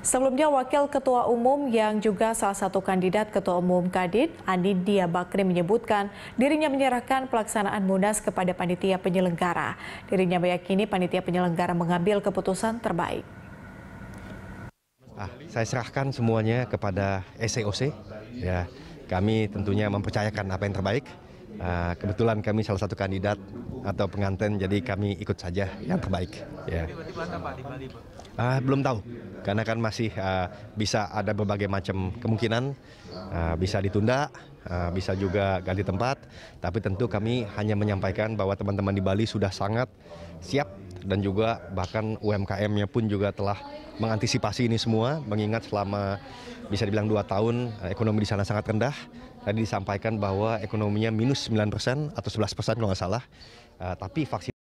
Sebelumnya Wakil Ketua Umum yang juga salah satu kandidat Ketua Umum Kadin, Anindya Bakri menyebutkan dirinya menyerahkan pelaksanaan munas kepada panitia penyelenggara. Dirinya meyakini panitia penyelenggara mengambil keputusan terbaik. Ah, saya serahkan semuanya kepada SCOC. E ya, kami tentunya mempercayakan apa yang terbaik. Eh, kebetulan kami salah satu kandidat atau pengantin jadi kami ikut saja yang terbaik ya uh, belum tahu karena kan masih uh, bisa ada berbagai macam kemungkinan uh, bisa ditunda Eh, bisa juga ganti tempat, tapi tentu kami hanya menyampaikan bahwa teman-teman di Bali sudah sangat siap dan juga bahkan UMKM-nya pun juga telah mengantisipasi ini semua, mengingat selama bisa dibilang dua tahun eh, ekonomi di sana sangat rendah. Tadi disampaikan bahwa ekonominya minus 9 persen atau 11 persen kalau nggak salah, eh, tapi vaksin